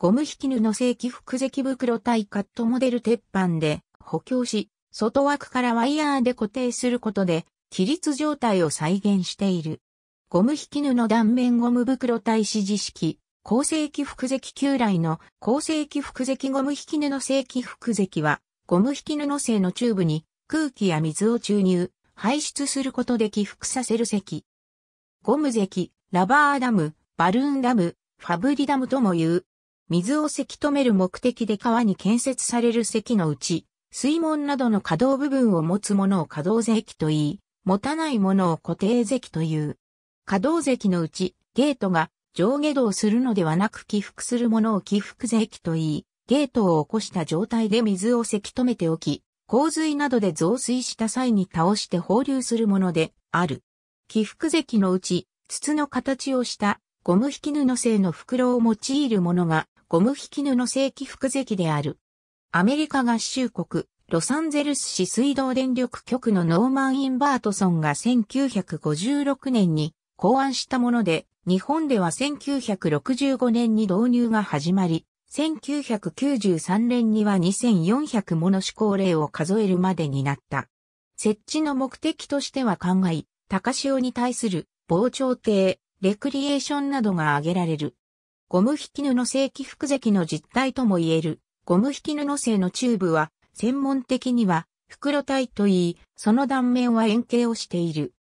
ゴム引き布正規複石袋対カットモデル鉄板で補強し、外枠からワイヤーで固定することで、起立状態を再現している。ゴム引き布断面ゴム袋対指示式、構成起複石旧来の構成起複石ゴム引き布正規複石は、ゴム引き布製のチューブに空気や水を注入、排出することで起伏させる石。ゴム石、ラバーダム、バルーンダム、ファブリダムとも言う。水をせき止める目的で川に建設される堰のうち、水門などの可動部分を持つものを可動堰といい、持たないものを固定堰という。可動堰のうち、ゲートが上下動するのではなく起伏するものを起伏堰といい、ゲートを起こした状態で水をせき止めておき、洪水などで増水した際に倒して放流するものである。起伏堰のうち、筒の形をしたゴム引き布製の袋を用いるものがゴム引き布正規服石である。アメリカ合衆国、ロサンゼルス市水道電力局のノーマン・インバートソンが1956年に考案したもので、日本では1965年に導入が始まり、1993年には2400もの試行例を数えるまでになった。設置の目的としては考え、高潮に対する防潮堤、レクリエーションなどが挙げられる。ゴム引き布製起伏石の実態とも言える。ゴム引き布製のチューブは、専門的には、袋体といい、その断面は円形をしている。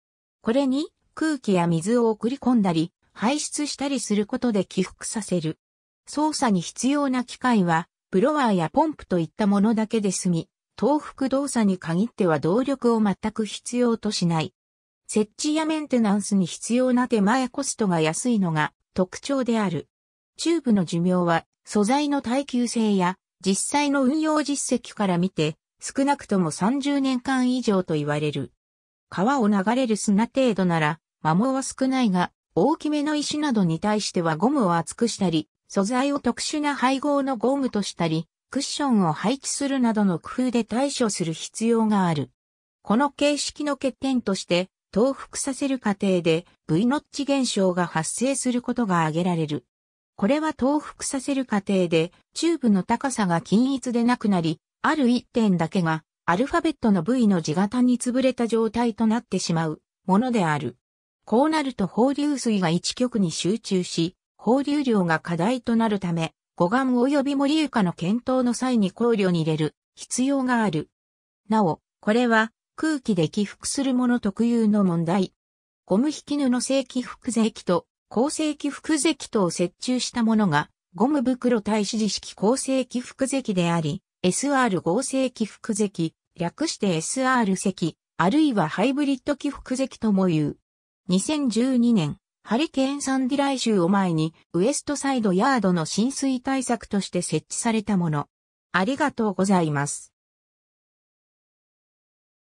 これに、空気や水を送り込んだり、排出したりすることで起伏させる。操作に必要な機械は、ブロワーやポンプといったものだけで済み、倒伏動作に限っては動力を全く必要としない。設置やメンテナンスに必要な手前コストが安いのが特徴である。チューブの寿命は素材の耐久性や実際の運用実績から見て少なくとも30年間以上と言われる。川を流れる砂程度なら摩耗は少ないが大きめの石などに対してはゴムを厚くしたり素材を特殊な配合のゴムとしたりクッションを配置するなどの工夫で対処する必要がある。この形式の欠点として、倒伏させる過程で V ノッチ現象が発生することが挙げられる。これは倒伏させる過程で、チューブの高さが均一でなくなり、ある一点だけが、アルファベットの V の字型に潰れた状態となってしまうものである。こうなると放流水が一極に集中し、放流量が課題となるため、護岸及び森床の検討の際に考慮に入れる必要がある。なお、これは空気で起伏するもの特有の問題。ゴム引き布製起伏税器と構成器複席等を設置したものが、ゴム袋対支持式構成器複席であり、SR 合成器複席、略して SR 席、あるいはハイブリッド起伏席とも言う。2012年、ハリケーンサンディライ州を前に、ウエストサイドヤードの浸水対策として設置されたもの。ありがとうございます。